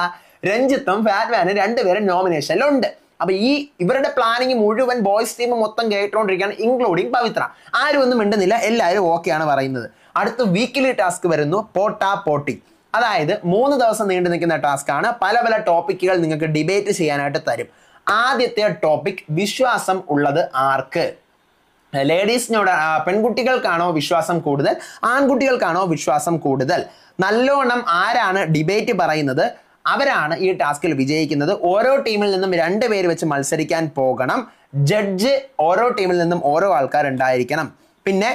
രഞ്ജിത്തും ഫാറ്റ്മാനും രണ്ടുപേരും നോമിനേഷനിലുണ്ട് അപ്പൊ ഈ ഇവരുടെ പ്ലാനിങ് മുഴുവൻ ബോയ്സ് ടീം മൊത്തം കേട്ടോണ്ടിരിക്കുകയാണ് ഇൻക്ലൂഡിങ് പവിത്ര ആരും ഒന്നും മിണ്ടുന്നില്ല എല്ലാവരും ഓക്കെയാണ് പറയുന്നത് അടുത്ത വീക്കിലി ടാസ്ക് വരുന്നു പോട്ടാ പോട്ടി അതായത് മൂന്ന് ദിവസം നീണ്ടു നിൽക്കുന്ന ടാസ്ക് ആണ് പല പല ടോപ്പിക്കുകൾ നിങ്ങൾക്ക് ഡിബേറ്റ് ചെയ്യാനായിട്ട് തരും ആദ്യത്തെ ടോപ്പിക് വിശ്വാസം ഉള്ളത് ആർക്ക് ലേഡീസിനോട് പെൺകുട്ടികൾക്കാണോ വിശ്വാസം കൂടുതൽ ആൺകുട്ടികൾക്കാണോ വിശ്വാസം കൂടുതൽ നല്ലോണം ആരാണ് ഡിബേറ്റ് പറയുന്നത് അവരാണ് ഈ ടാസ്കിൽ വിജയിക്കുന്നത് ഓരോ ടീമിൽ നിന്നും രണ്ട് പേര് വെച്ച് മത്സരിക്കാൻ പോകണം ജഡ്ജ് ഓരോ ടീമിൽ നിന്നും ഓരോ ആൾക്കാർ ഉണ്ടായിരിക്കണം പിന്നെ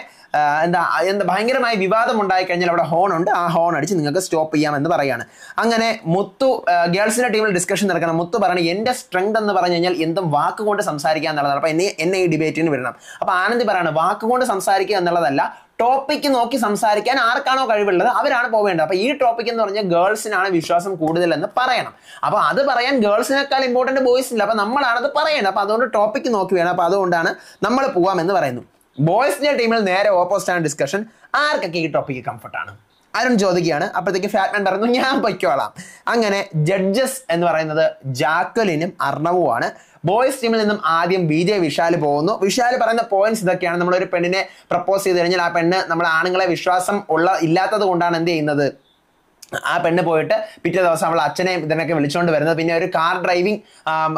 എന്താ എന്താ ഭയങ്കരമായ വിവാദം ഉണ്ടായി കഴിഞ്ഞാൽ അവിടെ ഹോൺ ഉണ്ട് ആ ഹോൺ അടിച്ച് നിങ്ങൾക്ക് സ്റ്റോപ്പ് ചെയ്യാമെന്ന് പറയാണ് അങ്ങനെ മുത്തു ഗേൾസിന്റെ ടീമിൽ ഡിസ്കഷൻ നടക്കണം മുത്തു പറയണം എൻ്റെ സ്ട്രെങ്ത് എന്ന് പറഞ്ഞു കഴിഞ്ഞാൽ എന്തും വാക്കുകൊണ്ട് സംസാരിക്കുക എന്നുള്ളതാണ് അപ്പോൾ എന്നെ എന്നെ ഈ ഡിബേറ്റിന് വിടണം അപ്പോൾ ആനന്ദി പറയാണ് വാക്കുകൊണ്ട് സംസാരിക്കുക എന്നുള്ളതല്ല ടോപ്പിക്ക് നോക്കി സംസാരിക്കാൻ ആർക്കാണോ കഴിവുള്ളത് അവരാണ് പോവേണ്ടത് അപ്പോൾ ഈ ടോപ്പിക് എന്ന് പറഞ്ഞാൽ ഗേൾസിനാണ് വിശ്വാസം കൂടുതലെന്ന് പറയണം അപ്പോൾ അത് പറയാൻ ഗേൾസിനേക്കാൾ ഇമ്പോർട്ടൻറ്റ് ബോയ്സ് ഇല്ല അപ്പോൾ നമ്മളാണത് പറയേണ്ടത് അപ്പോൾ അതുകൊണ്ട് ടോപ്പിക്ക് നോക്കി വേണം അപ്പോൾ അതുകൊണ്ടാണ് നമ്മൾ എന്ന് പറയുന്നു ബോയ്സിന്റെ ടീമിൽ നേരെ ഓപ്പോസിറ്റ് ആണ് ഡിസ്കഷൻ ആർക്കൊക്കെ ഈ ടോപ്പിക്ക് കംഫർട്ടാണ് അരുൺ ചോദിക്കുകയാണ് അപ്പോഴത്തേക്ക് ഫാറ്റ്മാൻ പറഞ്ഞു ഞാൻ പൊയ്ക്കോളാം അങ്ങനെ ജഡ്ജസ് എന്ന് പറയുന്നത് ജാക്കലിനും അർണവുമാണ് ബോയ്സ് ടീമിൽ നിന്നും ആദ്യം ജെ വിശാൽ പോകുന്നു വിശാൽ പറയുന്ന പോയിന്റ്സ് ഇതൊക്കെയാണ് നമ്മളൊരു പെണ്ണിനെ പ്രപ്പോസ് ചെയ്ത് കഴിഞ്ഞാൽ ആ പെണ്ണ് നമ്മൾ ആണുങ്ങളെ വിശ്വാസം ഉള്ള ഇല്ലാത്തത് കൊണ്ടാണ് എന്ത് ചെയ്യുന്നത് ആ പെണ്ണ് പോയിട്ട് പിറ്റേ ദിവസം അവൾ അച്ഛനെയും ഇതിനൊക്കെ വിളിച്ചുകൊണ്ട് വരുന്നത് പിന്നെ ഒരു കാർ ഡ്രൈവിംഗ്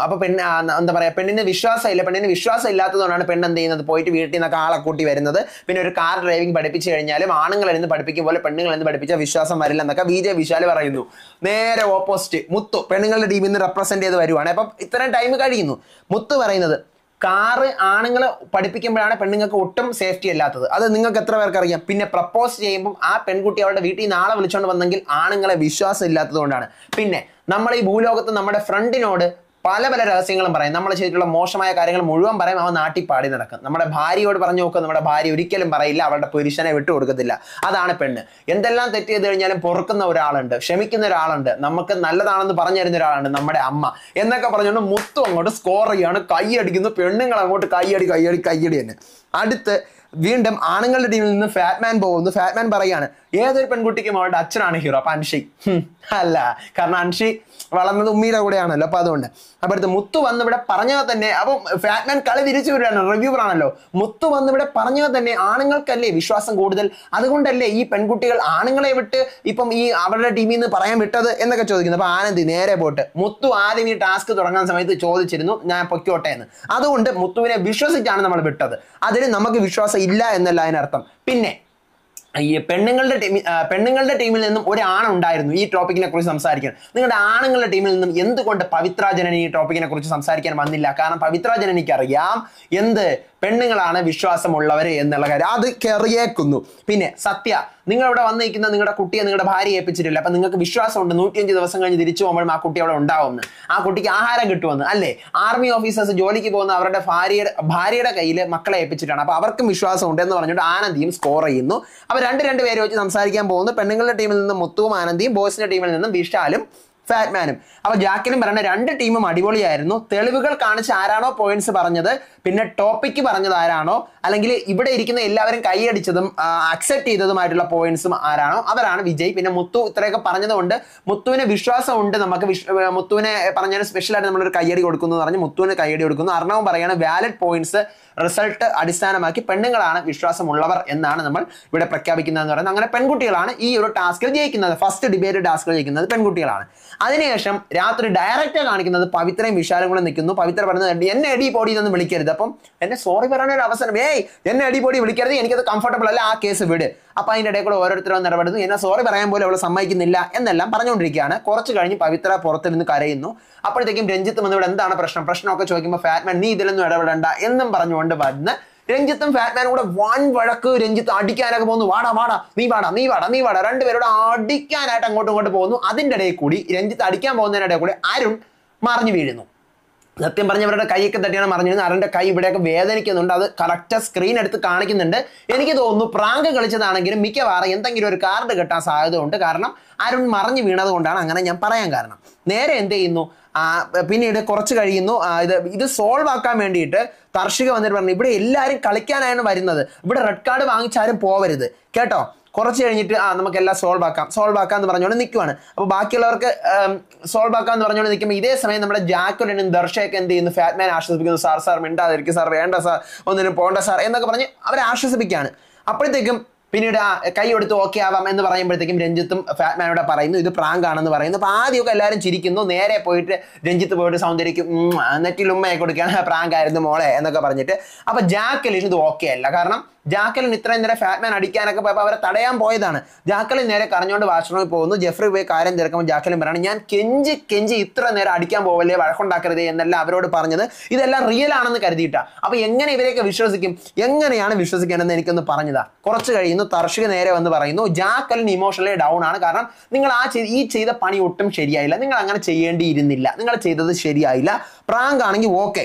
അപ്പോൾ പെണ്ണ് എന്താ പറയാ പെണ്ണിന് വിശ്വാസമില്ല പെണ്ണിന് വിശ്വാസം ഇല്ലാത്തതുകൊണ്ടാണ് പെണ്ണ് എന്ത് ചെയ്യുന്നത് പോയിട്ട് വീട്ടിൽ നിന്നൊക്കെ ആളെ കൂട്ടി വരുന്നത് പിന്നെ ഒരു കാർ ഡ്രൈവിംഗ് പഠിപ്പിച്ചു കഴിഞ്ഞാലും ആണുങ്ങൾ നിന്ന് പഠിപ്പിക്കും പോലെ പെണ്ണുങ്ങൾ എന്ന് പഠിപ്പിച്ചാൽ വിശ്വാസം വരില്ല എന്നൊക്കെ വി ജെ വിശാൽ പറയുന്നു നേരെ ഓപ്പോസിറ്റ് മുത്തു പെണ്ണുങ്ങളുടെ ടീമിൽ നിന്ന് റെപ്രസെന്റ് ചെയ്ത് വരുവാണ് അപ്പൊ ഇത്രയും ടൈം കഴിയുന്നു മുത്തു പറയുന്നത് കാറ് ആണുങ്ങൾ പഠിപ്പിക്കുമ്പോഴാണ് പെണ്ണുങ്ങൾക്ക് ഒട്ടും സേഫ്റ്റി അല്ലാത്തത് അത് നിങ്ങൾക്ക് എത്ര പേർക്ക് അറിയാം പിന്നെ പ്രപ്പോസ് ചെയ്യുമ്പോൾ ആ പെൺകുട്ടി അവളുടെ വീട്ടിൽ നിന്ന് ആളെ വിളിച്ചുകൊണ്ട് വന്നെങ്കിൽ ആണുങ്ങളെ വിശ്വാസം ഇല്ലാത്തത് കൊണ്ടാണ് പിന്നെ നമ്മൾ ഈ ഭൂലോകത്ത് നമ്മുടെ ഫ്രണ്ടിനോട് പല പല രഹസ്യങ്ങളും പറയും നമ്മൾ ചെയ്തിട്ടുള്ള മോശമായ കാര്യങ്ങൾ മുഴുവൻ പറയും അവൻ നാട്ടിൽ പാടി നടക്കും നമ്മുടെ ഭാര്യയോട് പറഞ്ഞു നോക്കുക നമ്മുടെ ഭാര്യ ഒരിക്കലും പറയില്ല അവളുടെ പുരുഷനെ വിട്ടു കൊടുക്കത്തില്ല അതാണ് പെണ്ണ് എന്തെല്ലാം തെറ്റ് ചെയ്ത് കഴിഞ്ഞാലും പൊറുക്കുന്ന ഒരാളുണ്ട് ക്ഷമിക്കുന്ന ഒരാളുണ്ട് നമുക്ക് നല്ലതാണെന്ന് പറഞ്ഞു തരുന്ന ഒരാളുണ്ട് നമ്മുടെ അമ്മ എന്നൊക്കെ പറഞ്ഞുകൊണ്ട് മുത്തു അങ്ങോട്ട് സ്കോർ ചെയ്യാണ് കൈയടിക്കുന്നു പെണ്ണുങ്ങൾ അങ്ങോട്ട് കൈയടി കൈയടി കൈയടി തന്നെ അടുത്ത് വീണ്ടും ആണുങ്ങളുടെ ടീമിൽ നിന്ന് ഫാറ്റ്മാൻ പോകുന്നു ഫാറ്റ്മാൻ പറയുകയാണ് ഏതൊരു പെൺകുട്ടിക്കും അവളുടെ അച്ഛനാണ് ഹീറോ അപ്പൊ അൻഷി അല്ല കാരണം അൻഷി വളർന്നത് ഉമ്മിയുടെ കൂടെയാണല്ലോ അപ്പൊ അതുകൊണ്ട് അപ്പൊ അടുത്ത് മുത്തു വന്ന് ഇവിടെ പറഞ്ഞാൽ തന്നെ അപ്പം ഫാറ്റ്മാൻ കളി തിരിച്ചു വരികയാണ് റിവ്യൂവർ ആണല്ലോ മുത്തു വന്ന് ഇവിടെ പറഞ്ഞാൽ തന്നെ ആണുങ്ങൾക്കല്ലേ വിശ്വാസം കൂടുതൽ അതുകൊണ്ടല്ലേ ഈ പെൺകുട്ടികൾ ആണുങ്ങളെ വിട്ട് ഇപ്പം ഈ അവരുടെ ടീമിൽ നിന്ന് പറയാൻ വിട്ടത് എന്നൊക്കെ ചോദിക്കുന്നു അപ്പൊ ആനന്ദ് നേരെ പോട്ട് മുത്തു ആദ്യം ഈ ടാസ്ക് തുടങ്ങാൻ സമയത്ത് ചോദിച്ചിരുന്നു ഞാൻ പൊക്കോട്ടെ എന്ന് അതുകൊണ്ട് മുത്തുവിനെ വിശ്വസിച്ചാണ് നമ്മൾ വിട്ടത് അതിന് നമുക്ക് വിശ്വാസം ഇല്ല എന്നല്ല അതിനർത്ഥം പിന്നെ ഈ പെണ്ണുങ്ങളുടെ ടീമിൽ പെണ്ണുങ്ങളുടെ ടീമിൽ നിന്നും ഒരു ആണുണ്ടായിരുന്നു ഈ ടോപ്പിക്കിനെ കുറിച്ച് സംസാരിക്കാൻ നിങ്ങളുടെ ആണുങ്ങളുടെ ടീമിൽ നിന്നും എന്തുകൊണ്ട് പവിത്രാജനനി ഈ ടോപ്പിക്കിനെ കുറിച്ച് സംസാരിക്കാൻ വന്നില്ല കാരണം പവിത്രാജനനിക്ക് അറിയാം എന്ത് പെണ്ണുങ്ങളാണ് വിശ്വാസമുള്ളവർ എന്നുള്ള കാര്യം അത് കയറിയേക്കുന്നു പിന്നെ സത്യ നിങ്ങൾ ഇവിടെ വന്നിരിക്കുന്ന നിങ്ങളുടെ കുട്ടിയെ നിങ്ങളുടെ ഭാര്യ ഏൽപ്പിച്ചിട്ടില്ല അപ്പൊ നിങ്ങൾക്ക് വിശ്വാസമുണ്ട് നൂറ്റിയഞ്ച് ദിവസം കഴിഞ്ഞ് തിരിച്ചു പോകുമ്പോൾ ആ കുട്ടി അവിടെ ഉണ്ടാവുമെന്ന് ആ കുട്ടിക്ക് ആഹാരം കിട്ടുമെന്ന് അല്ലേ ആർമി ഓഫീസേഴ്സ് ജോലിക്ക് പോകുന്ന അവരുടെ ഭാര്യയുടെ ഭാര്യയുടെ കയ്യിൽ മക്കളെ ഏൽപ്പിച്ചിട്ടാണ് അപ്പോൾ അവർക്കും വിശ്വാസമുണ്ട് എന്ന് പറഞ്ഞിട്ട് ആനന്ദിയും സ്കോർ ചെയ്യുന്നു അപ്പോൾ രണ്ട് രണ്ട് പേര് വെച്ച് സംസാരിക്കാൻ പോകുന്നു പെണ്ണുങ്ങളുടെ ടീമിൽ നിന്ന് മുത്തുവും ആനന്ദിയും ബോയ്സിന്റെ ടീമിൽ നിന്നും വിശാലും ഫാറ്റ്മാനും അപ്പോൾ ജാക്കിനും പറയുന്ന രണ്ട് ടീമും അടിപൊളിയായിരുന്നു തെളിവുകൾ കാണിച്ച് ആരാണോ പോയിന്റ്സ് പറഞ്ഞത് പിന്നെ ടോപ്പിക്ക് പറഞ്ഞത് ആരാണോ അല്ലെങ്കിൽ ഇവിടെ ഇരിക്കുന്ന എല്ലാവരും കൈയടിച്ചതും അക്സെപ്റ്റ് ചെയ്തതുമായിട്ടുള്ള പോയിന്റ്സും ആരാണോ അവരാണ് വിജയ് പിന്നെ മുത്തു ഇത്രയൊക്കെ പറഞ്ഞതുകൊണ്ട് മുത്തുവിന് വിശ്വാസം ഉണ്ട് നമുക്ക് മുത്തുവിനെ പറഞ്ഞാൽ സ്പെഷ്യലായിട്ട് നമ്മളൊരു കയ്യടി കൊടുക്കുന്നു എന്ന് പറഞ്ഞ് മുത്തുവിന് കയ്യടി കൊടുക്കുന്നു അർണവും പറയുകയാണ് വാലിഡ് പോയിന്റ്സ് റിസൾട്ട് അടിസ്ഥാനമാക്കി പെണ്ണുങ്ങളാണ് വിശ്വാസമുള്ളവർ എന്നാണ് നമ്മൾ ഇവിടെ പ്രഖ്യാപിക്കുന്നതെന്ന് പറയുന്നത് അങ്ങനെ പെൺകുട്ടികളാണ് ഈ ഒരു ടാസ്കിൽ ജയിക്കുന്നത് ഫസ്റ്റ് ഡിബേറ്റ് ടാസ്കിൽ ജയിക്കുന്നത് പെൺകുട്ടികളാണ് അതിനുശേഷം രാത്രി ഡയറക്റ്റ് കാണിക്കുന്നത് പവിത്രയും വിശാലം കൂടെ നിൽക്കുന്നു പവിത്ര പറയുന്നത് എന്നെ എടി പോടി എന്നൊന്നും വിളിക്കരുത് അപ്പം എന്നെ സോറി പറയാനൊരു അവസരം ഏയ് എന്നെ അടിപൊളി വിളിക്കരുത് എനിക്കത് കംഫർട്ടബിൾ അല്ല ആ കേസ് വിട് അപ്പം അതിൻ്റെ ഇടയിൽ കൂടെ ഓരോരുത്തരും ഇടപെടുന്നു എന്നെ സോറി പറയാൻ പോലും അവളെ സമ്മതിക്കുന്നില്ല എന്നെല്ലാം പറഞ്ഞുകൊണ്ടിരിക്കുകയാണ് കുറച്ച് കഴിഞ്ഞ് പവിത്ര പുറത്ത് നിന്ന് കരയുന്നു അപ്പോഴത്തേക്കും രഞ്ജിത്ത് വന്ന് ഇവിടെ എന്താണ് പ്രശ്നം പ്രശ്നമൊക്കെ ചോദിക്കുമ്പോൾ ഫാറ്റ്മാൻ നീ ഇതിലൊന്നും ഇടപെടണ്ട എന്നും പറഞ്ഞുകൊണ്ട് വന്ന് രഞ്ജിത്തും ഫാറ്റ്മാനും കൂടെ വൺ വഴക്ക് രഞ്ജിത്ത് അടിക്കാനൊക്കെ പോകുന്നു വാടാ വാടാ നീ വാടാ നീ വാടാ നീ വാടാ രണ്ടുപേരോട് അടിക്കാനായിട്ട് അങ്ങോട്ടും ഇങ്ങോട്ടും പോകുന്നു അതിൻ്റെ ഇടയിൽ കൂടി രഞ്ജിത്ത് അടിക്കാൻ പോകുന്നതിനിടയിൽ കൂടി അരുൺ മറിഞ്ഞു വീഴുന്നു സത്യം പറഞ്ഞവരുടെ കൈയൊക്കെ തട്ടിയാണ് മറിഞ്ഞിരുന്നത് അരൻ്റെ കൈ ഇവിടെയൊക്കെ വേദനിക്കുന്നുണ്ട് അത് കറക്റ്റ് സ്ക്രീൻ എടുത്ത് കാണിക്കുന്നുണ്ട് എനിക്ക് തോന്നുന്നു പ്രാങ്ക് കളിച്ചതാണെങ്കിലും മിക്കവാറും എന്തെങ്കിലും ഒരു കാർഡ് കിട്ടാൻ സാധ്യത ഉണ്ട് കാരണം അരുൺ മറിഞ്ഞു വീണത് കൊണ്ടാണ് അങ്ങനെ ഞാൻ പറയാൻ കാരണം നേരെ എന്ത് ചെയ്യുന്നു പിന്നീട് കുറച്ച് കഴിയുന്നു ഇത് ഇത് സോൾവ് ആക്കാൻ വേണ്ടിയിട്ട് കർഷക വന്നിട്ട് പറഞ്ഞു ഇവിടെ എല്ലാവരും കളിക്കാനാണ് വരുന്നത് ഇവിടെ റെഡ് കാർഡ് വാങ്ങിച്ചാലും പോവരുത് കേട്ടോ കുറച്ച് കഴിഞ്ഞിട്ട് ആ നമുക്ക് എല്ലാം സോൾവ് ആക്കാം സോൾവ് ആക്കാം എന്ന് പറഞ്ഞുകൊണ്ട് നിൽക്കുവാണ് അപ്പോൾ ബാക്കിയുള്ളവർക്ക് സോൾവ് ആക്കാം എന്ന് പറഞ്ഞുകൊണ്ട് നിൽക്കുമ്പോൾ ഇതേ സമയം നമ്മുടെ ജാക്കോലിനും ദർശയൊക്കെ എന്ത് ചെയ്യുന്നു ഫാറ്റ്മാൻ ആശ്വസിപ്പിക്കുന്നു സാർ സാർ മിണ്ടാതിരിക്കും സാർ വേണ്ട സാർ ഒന്നിനും പോണ്ട സാർ എന്നൊക്കെ പറഞ്ഞ് അവരെ ആശ്വസിപ്പിക്കുകയാണ് അപ്പോഴത്തേക്കും പിന്നീട് ആ കൈ എടുത്ത് ഓക്കെ ആവാം എന്ന് പറയുമ്പോഴത്തേക്കും രഞ്ജിത്തും ഫാറ്റ്മാനോട് പറയുന്നു ഇത് പ്രാങ്ക് ആണെന്ന് പറയുന്നു അപ്പോൾ ആദ്യമൊക്കെ എല്ലാവരും ചിരിക്കുന്നു നേരെ പോയിട്ട് രഞ്ജിത്ത് പോയിട്ട് സൗന്ദര്യക്കും നെറ്റിൽ കൊടുക്കുകയാണ് പ്രാങ്ക് ആയിരുന്നു മോളെ എന്നൊക്കെ പറഞ്ഞിട്ട് അപ്പോൾ ജാക്കലിന് ഇത് ഓക്കെ അല്ല കാരണം ജാക്കലിൻ ഇത്രയും നേരം ഫാറ്റ്മാൻ അടിക്കാനൊക്കെ പോയപ്പോൾ അവരെ തടയാൻ പോയതാണ് ജാക്കലിൻ നേരെ കറഞ്ഞുകൊണ്ട് വാഷ്റൂമിൽ പോകുന്നു ജെഫ്രി പോയി കാര്യം തിരക്കുമ്പോൾ ജാക്കലിൻ പറയാണ് ഞാൻ കെഞ്ചി കെഞ്ചി ഇത്ര നേരം അടിക്കാൻ പോവല്ലേ വഴക്കുണ്ടാക്കരുത് എന്നെല്ലാം അവരോട് പറഞ്ഞത് ഇതെല്ലാം റിയൽ ആണെന്ന് കരുതിയിട്ടാണ് അപ്പോൾ എങ്ങനെ ഇവരെയൊക്കെ വിശ്വസിക്കും എങ്ങനെയാണ് വിശ്വസിക്കേണ്ടതെന്ന് എനിക്കൊന്ന് പറഞ്ഞതാ കുറച്ച് കഴിയുന്നു തർഷിക നേരെ വന്ന് പറയുന്നു ജാക്കലിൻ ഇമോഷണലി ഡൗൺ ആണ് കാരണം നിങ്ങൾ ആ ഈ ചെയ്ത പണി ഒട്ടും ശരിയായില്ല നിങ്ങൾ അങ്ങനെ ചെയ്യേണ്ടിയിരുന്നില്ല നിങ്ങൾ ചെയ്തത് ശരിയായില്ല പ്രാങ്ക് ആണെങ്കിൽ ഓക്കെ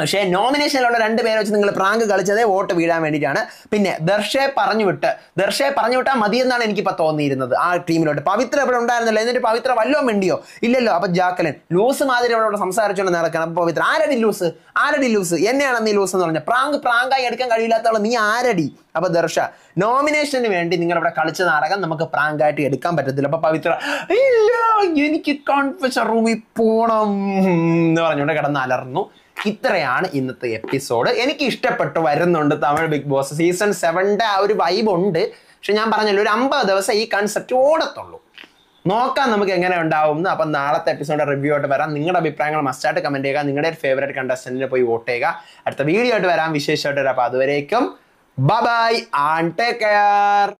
പക്ഷേ നോമിനേഷനിലുള്ള രണ്ട് പേരെ വെച്ച് നിങ്ങൾ പ്രാങ്ക് കളിച്ചത് വോട്ട് വീഴാൻ വേണ്ടിയിട്ടാണ് പിന്നെ ദർഷെ പറഞ്ഞു വിട്ട് ദർഷെ പറഞ്ഞു വിട്ടാൽ മതി എന്നാണ് എനിക്കിപ്പോൾ തോന്നിയിരുന്നത് ആ ടീമിലോട്ട് പവിത്ര ഇവിടെ ഉണ്ടായിരുന്നില്ല എന്നിട്ട് പവിത്ര വല്ലോ മിണ്ടിയോ ഇല്ലല്ലോ അപ്പം ജാക്കലിൻ ലൂസ് മാതിരി ഇവിടെ സംസാരിച്ചുകൊണ്ട് നടക്കണം അപ്പോൾ പവിത്ര ആരടി ലൂസ് ആരടി ലൂസ് എന്നെയാണ് നീ ലൂസ് എന്ന് പറഞ്ഞാൽ പ്രാങ്ക് പ്രാങ്കായി എടുക്കാൻ കഴിയില്ലാത്തവള് നീ ആരടി അപ്പോൾ ദർശ നോമിനേഷന് വേണ്ടി നിങ്ങൾ ഇവിടെ കളിച്ച നാടകം നമുക്ക് പ്രാങ്കായിട്ട് എടുക്കാൻ പറ്റത്തില്ല അപ്പോൾ പവിത്ര ഇല്ല എനിക്ക് കോൺഫിഷ റൂമിൽ പോണം എന്ന് പറഞ്ഞുകൊണ്ട് കിടന്ന് അലർന്നു ഇത്രയാണ് ഇന്നത്തെ എപ്പിസോഡ് എനിക്ക് ഇഷ്ടപ്പെട്ടു വരുന്നുണ്ട് തമിഴ് ബിഗ് ബോസ് സീസൺ സെവൻ്റെ ആ ഒരു വൈബ് ഉണ്ട് പക്ഷെ ഞാൻ പറഞ്ഞല്ലോ ഒരു അമ്പത് ദിവസം ഈ കൺസെപ്റ്റ് ഓടത്തുള്ളൂ നോക്കാം നമുക്ക് എങ്ങനെ ഉണ്ടാവും അപ്പം നാളത്തെ എപ്പിസോഡ് റിവ്യൂ ആയിട്ട് വരാം നിങ്ങളുടെ അഭിപ്രായങ്ങൾ മസ്റ്റായിട്ട് കമൻറ്റ് ചെയ്യുക നിങ്ങളുടെ ഫേവറേറ്റ് കണ്ടസ്റ്റൻറ്റിന് പോയി വോട്ട് ചെയ്യുക അടുത്ത വീഡിയോ ആയിട്ട് വരാം വിശേഷമായിട്ട് വരാം അപ്പോൾ അതുവരേക്കും bye bye and take care